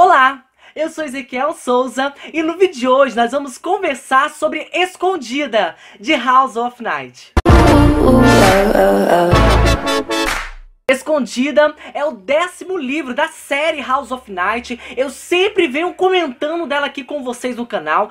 Olá, eu sou Ezequiel Souza e no vídeo de hoje nós vamos conversar sobre Escondida, de House of Night. Escondida é o décimo livro da série House of Night. Eu sempre venho comentando dela aqui com vocês no canal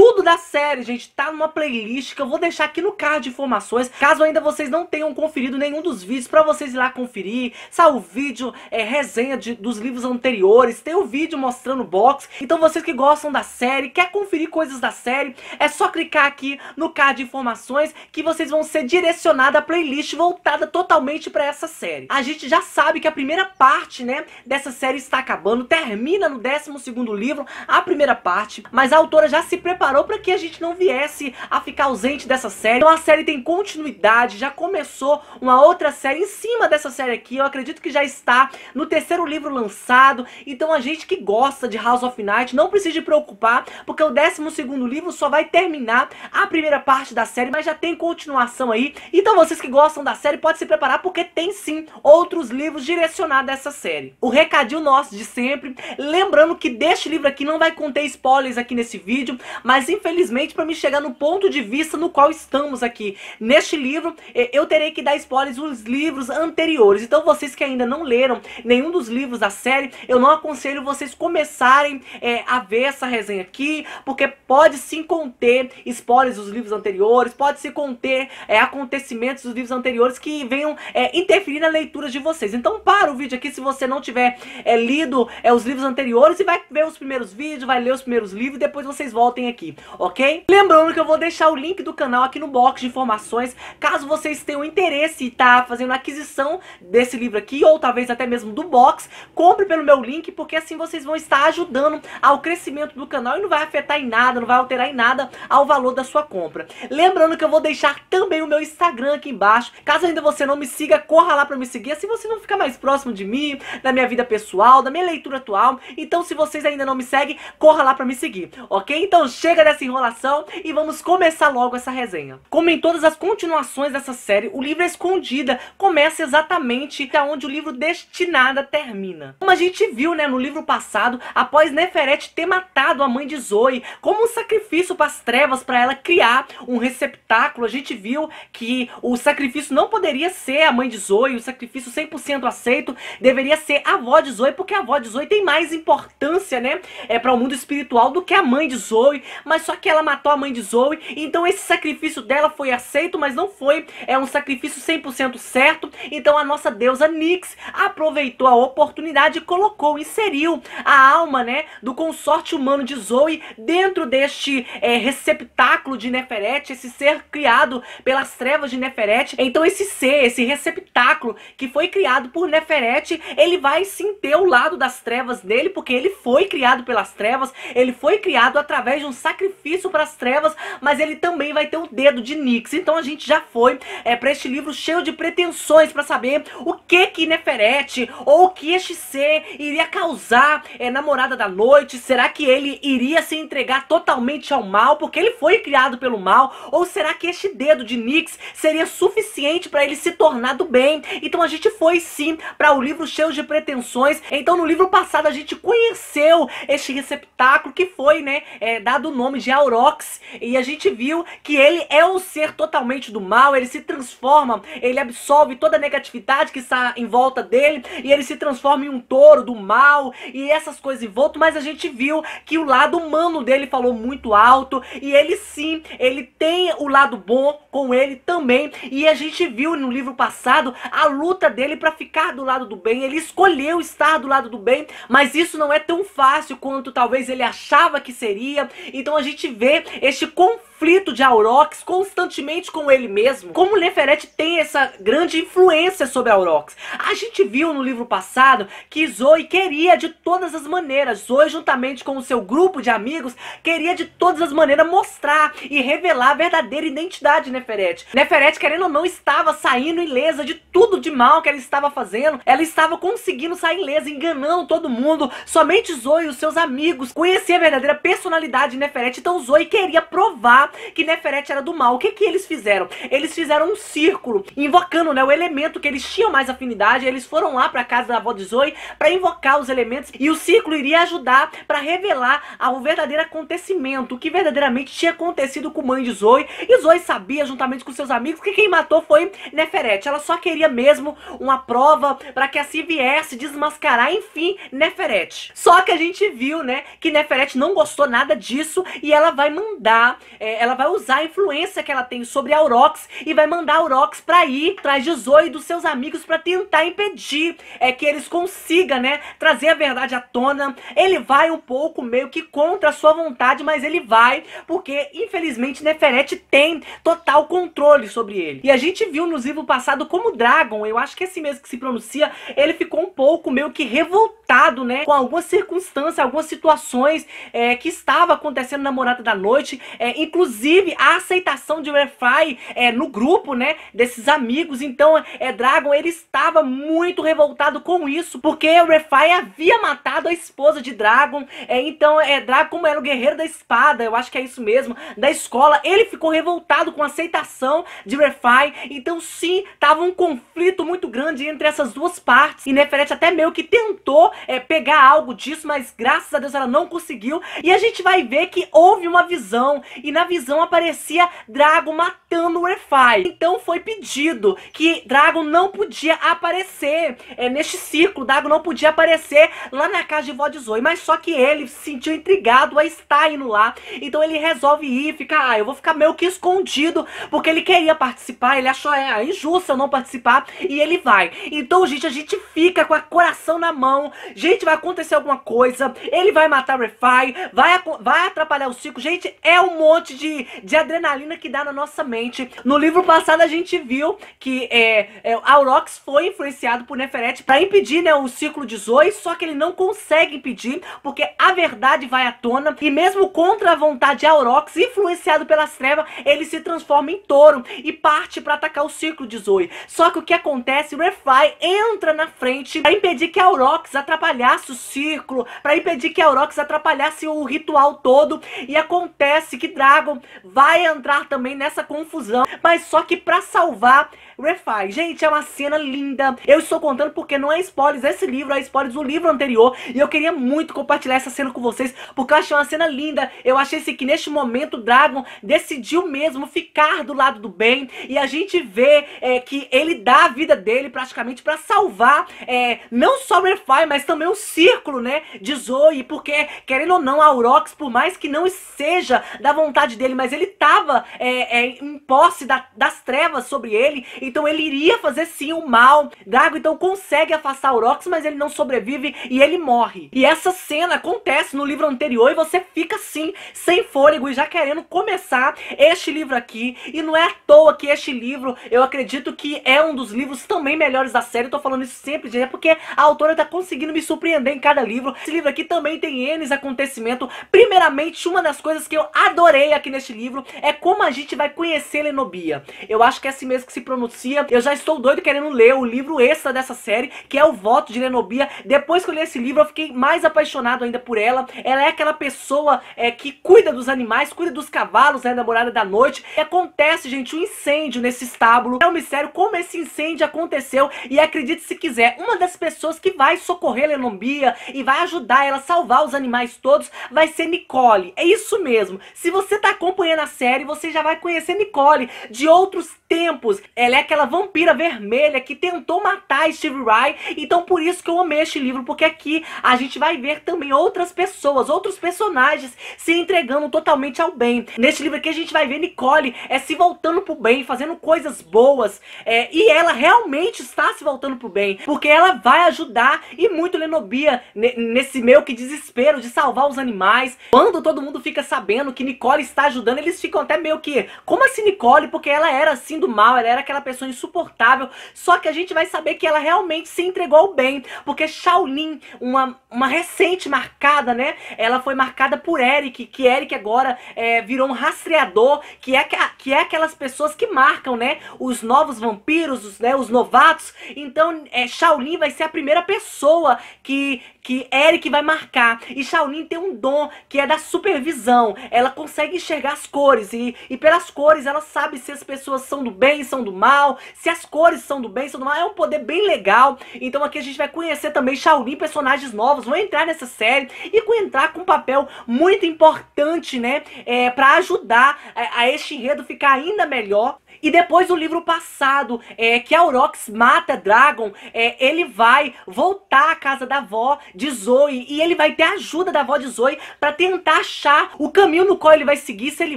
tudo da série, gente, tá numa playlist que eu vou deixar aqui no card de informações, caso ainda vocês não tenham conferido nenhum dos vídeos, pra vocês ir lá conferir, sai tá o vídeo, é, resenha de, dos livros anteriores, tem o vídeo mostrando o box, então vocês que gostam da série, quer conferir coisas da série, é só clicar aqui no card de informações que vocês vão ser direcionados à playlist voltada totalmente pra essa série. A gente já sabe que a primeira parte, né, dessa série está acabando, termina no 12º livro, a primeira parte, mas a autora já se preparou preparou para que a gente não viesse a ficar ausente dessa série. Então a série tem continuidade, já começou uma outra série em cima dessa série aqui. Eu acredito que já está no terceiro livro lançado. Então a gente que gosta de House of Night não precisa se preocupar, porque o décimo segundo livro só vai terminar a primeira parte da série, mas já tem continuação aí. Então vocês que gostam da série podem se preparar, porque tem sim outros livros direcionados a essa série. O recadinho nosso de sempre, lembrando que deste livro aqui não vai conter spoilers aqui nesse vídeo, mas infelizmente para me chegar no ponto de vista no qual estamos aqui neste livro, eh, eu terei que dar spoilers dos livros anteriores. Então vocês que ainda não leram nenhum dos livros da série, eu não aconselho vocês começarem é, a ver essa resenha aqui, porque pode sim conter spoilers dos livros anteriores, pode se conter é, acontecimentos dos livros anteriores que venham é, interferir na leitura de vocês. Então para o vídeo aqui se você não tiver lido os livros anteriores e vai ver os primeiros vídeos, vai ler os primeiros livros e depois vocês voltem aqui aqui, ok? Lembrando que eu vou deixar o link do canal aqui no box de informações, caso vocês tenham interesse e tá fazendo aquisição desse livro aqui, ou talvez até mesmo do box, compre pelo meu link, porque assim vocês vão estar ajudando ao crescimento do canal e não vai afetar em nada, não vai alterar em nada ao valor da sua compra. Lembrando que eu vou deixar também o meu Instagram aqui embaixo, caso ainda você não me siga, corra lá para me seguir, assim você não fica mais próximo de mim, da minha vida pessoal, da minha leitura atual, então se vocês ainda não me seguem, corra lá para me seguir, ok? Então chega chega dessa enrolação e vamos começar logo essa resenha. Como em todas as continuações dessa série, o livro é Escondida começa exatamente onde o livro Destinada termina. Como a gente viu né, no livro passado, após Neferete ter matado a mãe de Zoe, como um sacrifício para as trevas, para ela criar um receptáculo, a gente viu que o sacrifício não poderia ser a mãe de Zoe, o sacrifício 100% aceito deveria ser a avó de Zoe, porque a avó de Zoe tem mais importância, né, é, para o mundo espiritual do que a mãe de Zoe mas só que ela matou a mãe de Zoe, então esse sacrifício dela foi aceito, mas não foi, é um sacrifício 100% certo, então a nossa deusa Nyx aproveitou a oportunidade e colocou, inseriu a alma, né, do consorte humano de Zoe dentro deste é, receptáculo de Neferete, esse ser criado pelas trevas de Neferete, então esse ser, esse receptáculo que foi criado por Neferete, ele vai sim ter o lado das trevas dele, porque ele foi criado pelas trevas, ele foi criado através de um sacrifício sacrifício para as trevas, mas ele também vai ter o dedo de Nix. Então a gente já foi é, para este livro cheio de pretensões para saber o que que Neferete ou o que este ser iria causar é, na Morada da Noite. Será que ele iria se entregar totalmente ao mal porque ele foi criado pelo mal? Ou será que este dedo de Nix seria suficiente para ele se tornar do bem? Então a gente foi sim para o livro cheio de pretensões. Então no livro passado a gente conheceu este receptáculo que foi né, é, dado nome de Aurox e a gente viu que ele é um ser totalmente do mal, ele se transforma, ele absorve toda a negatividade que está em volta dele e ele se transforma em um touro do mal e essas coisas em volta, mas a gente viu que o lado humano dele falou muito alto e ele sim, ele tem o lado bom com ele também e a gente viu no livro passado a luta dele para ficar do lado do bem, ele escolheu estar do lado do bem, mas isso não é tão fácil quanto talvez ele achava que seria, então então a gente vê este conflito conflito de Aurox constantemente com ele mesmo. Como Neferete tem essa grande influência sobre Aurox. A gente viu no livro passado que Zoe queria de todas as maneiras, Zoe juntamente com o seu grupo de amigos, queria de todas as maneiras mostrar e revelar a verdadeira identidade de Neferete. Neferete, querendo ou não, estava saindo ilesa de tudo de mal que ela estava fazendo. Ela estava conseguindo sair ilesa, enganando todo mundo. Somente Zoe e os seus amigos conheciam a verdadeira personalidade de Neferete, então Zoe queria provar que Neferete era do mal. O que que eles fizeram? Eles fizeram um círculo, invocando, né, o elemento que eles tinham mais afinidade. Eles foram lá para casa da avó de Zoe para invocar os elementos e o círculo iria ajudar para revelar o verdadeiro acontecimento, o que verdadeiramente tinha acontecido com a mãe de Zoe. E Zoe sabia juntamente com seus amigos que quem matou foi Neferete. Ela só queria mesmo uma prova para que assim viesse desmascarar, enfim, Neferete. Só que a gente viu, né, que Neferete não gostou nada disso e ela vai mandar é, ela vai usar a influência que ela tem sobre a Aurox e vai mandar a Aurox pra ir atrás de Zoe e dos seus amigos para tentar impedir é que eles consigam, né, trazer a verdade à tona. Ele vai um pouco meio que contra a sua vontade, mas ele vai, porque infelizmente Neferet tem total controle sobre ele. E a gente viu no livro passado como Dragon, eu acho que é esse mesmo que se pronuncia, ele ficou um pouco meio que revoltado, né, com algumas circunstâncias, algumas situações é, que estava acontecendo na Morada da Noite, é, inclusive Inclusive, a aceitação de Refly é, no grupo, né, desses amigos. Então, é, é Dragon, ele estava muito revoltado com isso, porque Refly havia matado a esposa de Dragon. É, então, é, Dragon, como era o guerreiro da espada, eu acho que é isso mesmo, da escola, ele ficou revoltado com a aceitação de Refly. Então, sim, tava um conflito muito grande entre essas duas partes. E Neferet até meio que tentou é, pegar algo disso, mas graças a Deus ela não conseguiu. E a gente vai ver que houve uma visão, e na visão televisão aparecia Drago matando o Refai. Então foi pedido que Drago não podia aparecer é, neste ciclo. Drago não podia aparecer lá na casa de vó Zoe. Mas só que ele se sentiu intrigado a estar indo lá. Então ele resolve ir, fica, ah, eu vou ficar meio que escondido, porque ele queria participar, ele achou é, é injusto eu não participar, e ele vai. Então, gente, a gente fica com o coração na mão, gente, vai acontecer alguma coisa, ele vai matar o Refai, vai, vai atrapalhar o ciclo, gente, é um monte de de, de adrenalina que dá na nossa mente. No livro passado a gente viu que é, é, Aurox foi influenciado por Neferet para impedir né, o ciclo de Zoe, só que ele não consegue impedir, porque a verdade vai à tona, e mesmo contra a vontade de Aurox, influenciado pelas trevas, ele se transforma em touro e parte para atacar o ciclo de Zoe. Só que o que acontece, Refly entra na frente para impedir que Aurox atrapalhasse o ciclo, para impedir que Aurox atrapalhasse o ritual todo, e acontece que Dragon vai entrar também nessa confusão, mas só que pra salvar Refai, Gente, é uma cena linda. Eu estou contando porque não é spoilers esse livro, é spoilers do livro anterior. E eu queria muito compartilhar essa cena com vocês, porque eu achei uma cena linda. Eu achei assim, que neste momento o Dragon decidiu mesmo ficar do lado do bem. E a gente vê é, que ele dá a vida dele praticamente para salvar é, não só o mas também o círculo, né? De Zoe. Porque, querendo ou não, a Aurox, por mais que não seja da vontade dele, mas ele estava é, é, em posse da, das trevas sobre ele, então ele iria fazer sim o mal. Drago então consegue afastar Orox, mas ele não sobrevive e ele morre. E essa cena acontece no livro anterior e você fica assim, sem fôlego e já querendo começar este livro aqui. E não é à toa que este livro, eu acredito que é um dos livros também melhores da série. Eu tô falando isso sempre, gente, é porque a autora tá conseguindo me surpreender em cada livro. Esse livro aqui também tem N acontecimento. Primeiramente, uma das coisas que eu adorei aqui aqui neste livro é como a gente vai conhecer Lenobia. Eu acho que é assim mesmo que se pronuncia. Eu já estou doido querendo ler o livro extra dessa série, que é O Voto de Lenobia. Depois que eu li esse livro, eu fiquei mais apaixonado ainda por ela. Ela é aquela pessoa é, que cuida dos animais, cuida dos cavalos, na né, morada da noite. E acontece, gente, um incêndio nesse estábulo. É um mistério como esse incêndio aconteceu. E acredite se quiser, uma das pessoas que vai socorrer Lenobia e vai ajudar ela a salvar os animais todos vai ser Nicole. É isso mesmo. Se você tá acompanhando a série, você já vai conhecer Nicole de outros tempos. Ela é aquela vampira vermelha que tentou matar Steve Rye. Então por isso que eu amei este livro, porque aqui a gente vai ver também outras pessoas, outros personagens se entregando totalmente ao bem. Neste livro aqui a gente vai ver Nicole é, se voltando pro bem, fazendo coisas boas. É, e ela realmente está se voltando pro bem, porque ela vai ajudar e muito Lenobia nesse meio que desespero de salvar os animais. Quando todo mundo fica sabendo que Nicole está ajudando, eles ficam até meio que. Como assim, Nicole? Porque ela era assim do mal, ela era aquela pessoa insuportável. Só que a gente vai saber que ela realmente se entregou ao bem. Porque Shaolin, uma, uma recente marcada, né? Ela foi marcada por Eric, que Eric agora é, virou um rastreador, que é, que é aquelas pessoas que marcam, né? Os novos vampiros, os, né, os novatos. Então, é, Shaolin vai ser a primeira pessoa que, que é Eric vai marcar. E Shaolin tem um dom que é da supervisão. Ela consegue enxergar as cores e, e pelas cores ela sabe se as pessoas são do bem, são do mal, se as cores são do bem, são do mal. É um poder bem legal. Então aqui a gente vai conhecer também Shaolin, personagens novos, vão entrar nessa série e entrar com um papel muito importante, né? É, para ajudar a, é, a este enredo ficar ainda melhor. E depois o livro passado, é, que Aurox mata Dragon, é, ele vai voltar à casa da avó de Zoe e ele vai ter a ajuda da avó de Zoe para tentar achar o caminho no qual ele vai seguir, se ele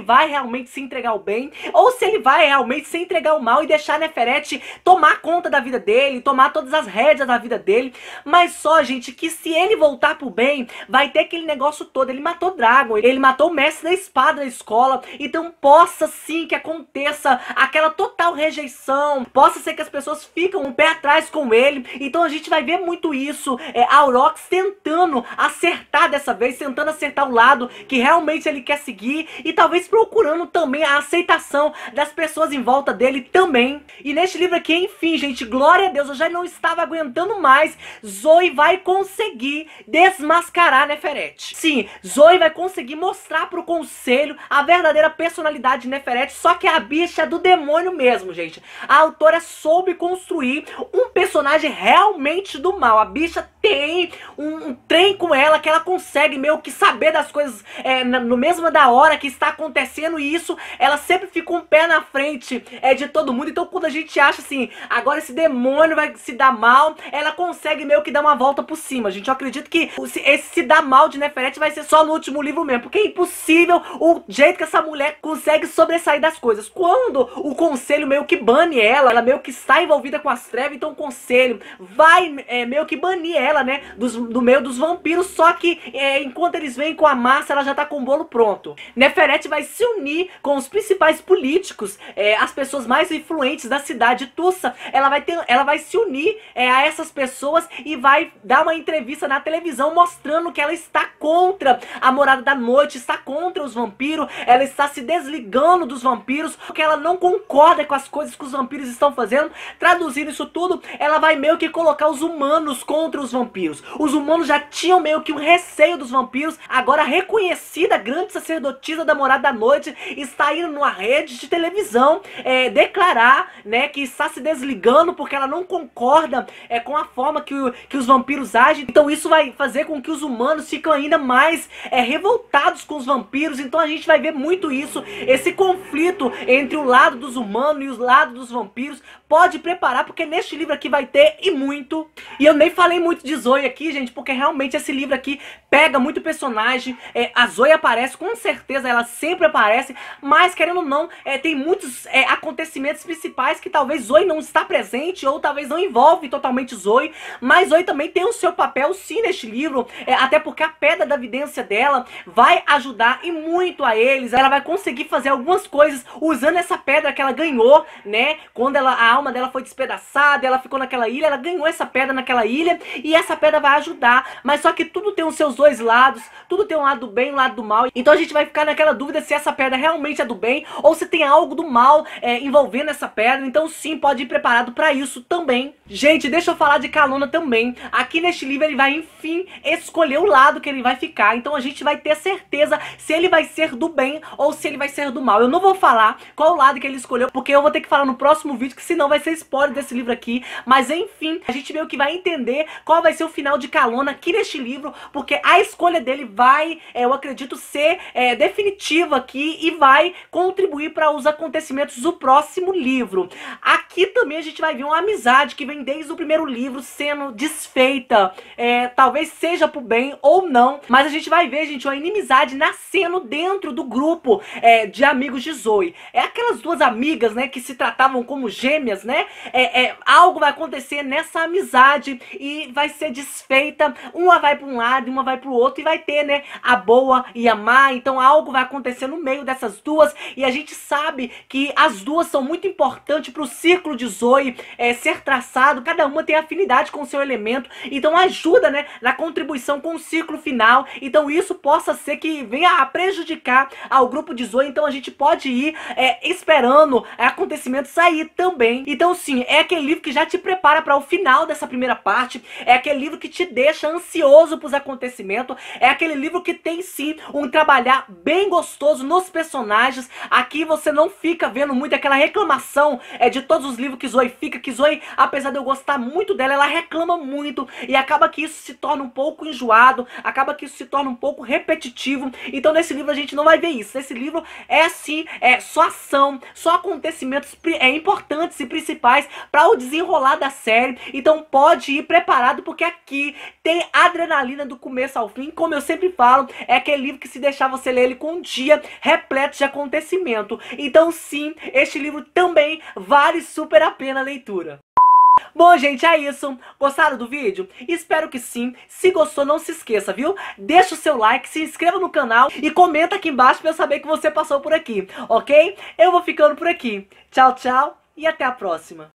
vai realmente se entregar ao bem ou se ele vai realmente se entregar ao mal e deixar Neferete tomar conta da vida dele, tomar todas as rédeas da vida dele. Mas só, gente, que se ele voltar pro bem, vai ter aquele negócio todo. Ele matou Dragon, ele matou o mestre da espada da escola, então possa sim que aconteça a aquela total rejeição. Possa ser que as pessoas ficam um pé atrás com ele. Então a gente vai ver muito isso. É, a Aurox tentando acertar dessa vez, tentando acertar o lado que realmente ele quer seguir e talvez procurando também a aceitação das pessoas em volta dele também. E neste livro aqui, enfim, gente, glória a Deus, eu já não estava aguentando mais. Zoe vai conseguir desmascarar Neferete. Sim, Zoe vai conseguir mostrar pro conselho a verdadeira personalidade de Neferete, só que a bicha é do demônio demônio mesmo, gente. A autora soube construir um personagem realmente do mal. A bicha tem um, um trem com ela que ela consegue meio que saber das coisas é, na, no mesmo da hora que está acontecendo. E isso, ela sempre fica um pé na frente é, de todo mundo. Então quando a gente acha assim, agora esse demônio vai se dar mal, ela consegue meio que dar uma volta por cima, gente. Eu acredito que esse se dar mal de Neferet vai ser só no último livro mesmo. Porque é impossível o jeito que essa mulher consegue sobressair das coisas. Quando o o conselho meio que bane ela, ela meio que está envolvida com as trevas, então o conselho vai é, meio que banir ela, né, dos, do meio dos vampiros, só que é, enquanto eles vêm com a massa, ela já tá com o bolo pronto. Neferete vai se unir com os principais políticos, é, as pessoas mais influentes da cidade Tussa, ela vai, ter, ela vai se unir é, a essas pessoas e vai dar uma entrevista na televisão mostrando que ela está contra a morada da noite, está contra os vampiros, ela está se desligando dos vampiros, porque ela não concorda concorda com as coisas que os vampiros estão fazendo, traduzindo isso tudo, ela vai meio que colocar os humanos contra os vampiros. Os humanos já tinham meio que um receio dos vampiros, agora a reconhecida grande sacerdotisa da Morada da Noite está indo numa rede de televisão é, declarar né, que está se desligando porque ela não concorda é, com a forma que, o, que os vampiros agem. Então isso vai fazer com que os humanos fiquem ainda mais é, revoltados com os vampiros. Então a gente vai ver muito isso, esse conflito entre o lado dos dos humanos e os lados dos vampiros. Pode preparar, porque neste livro aqui vai ter e muito. E eu nem falei muito de Zoe aqui, gente, porque realmente esse livro aqui pega muito personagem. É, a Zoe aparece, com certeza, ela sempre aparece. Mas, querendo ou não, é, tem muitos é, acontecimentos principais que talvez Zoe não está presente, ou talvez não envolve totalmente Zoe. Mas Zoe também tem o seu papel, sim, neste livro. É, até porque a pedra da vidência dela vai ajudar e muito a eles. Ela vai conseguir fazer algumas coisas usando essa pedra que ela ganhou, né? Quando ela, a alma dela foi despedaçada, ela ficou naquela ilha, ela ganhou essa pedra naquela ilha e essa pedra vai ajudar. Mas só que tudo tem os seus dois lados, tudo tem um lado do bem e um lado do mal. Então a gente vai ficar naquela dúvida se essa pedra realmente é do bem ou se tem algo do mal é, envolvendo essa pedra. Então sim, pode ir preparado para isso também. Gente, deixa eu falar de Calona também. Aqui neste livro ele vai enfim escolher o lado que ele vai ficar. Então a gente vai ter certeza se ele vai ser do bem ou se ele vai ser do mal. Eu não vou falar qual lado que ele escolheu escolheu, porque eu vou ter que falar no próximo vídeo, que senão vai ser spoiler desse livro aqui. Mas enfim, a gente meio que vai entender qual vai ser o final de Calona aqui neste livro, porque a escolha dele vai, é, eu acredito, ser é, definitiva aqui e vai contribuir para os acontecimentos do próximo livro. Aqui também a gente vai ver uma amizade que vem desde o primeiro livro sendo desfeita, é, talvez seja pro bem ou não, mas a gente vai ver, gente, uma inimizade nascendo dentro do grupo é, de amigos de Zoe. É aquelas duas amigas amigas, né, que se tratavam como gêmeas, né? É, é, algo vai acontecer nessa amizade e vai ser desfeita. Uma vai para um lado, uma vai para o outro e vai ter, né, a boa e a má. Então algo vai acontecer no meio dessas duas e a gente sabe que as duas são muito importantes para o círculo de Zoe é, ser traçado. Cada uma tem afinidade com o seu elemento, então ajuda, né, na contribuição com o círculo final. Então isso possa ser que venha a prejudicar ao grupo de Zoe. Então a gente pode ir é, esperando ano é acontecimento sair também. Então sim, é aquele livro que já te prepara para o final dessa primeira parte, é aquele livro que te deixa ansioso pros acontecimentos, é aquele livro que tem sim um trabalhar bem gostoso nos personagens. Aqui você não fica vendo muito aquela reclamação é de todos os livros que Zoe fica, que Zoe, apesar de eu gostar muito dela, ela reclama muito e acaba que isso se torna um pouco enjoado, acaba que isso se torna um pouco repetitivo. Então nesse livro a gente não vai ver isso. Nesse livro é sim, é só ação, só acontecimentos é, importantes e principais para o desenrolar da série. Então pode ir preparado, porque aqui tem adrenalina do começo ao fim. Como eu sempre falo, é aquele livro que se deixar você ler ele com um dia repleto de acontecimento. Então sim, este livro também vale super a pena a leitura. Bom, gente, é isso. Gostaram do vídeo? Espero que sim. Se gostou, não se esqueça, viu? Deixa o seu like, se inscreva no canal e comenta aqui embaixo pra eu saber que você passou por aqui, ok? Eu vou ficando por aqui. Tchau, tchau e até a próxima.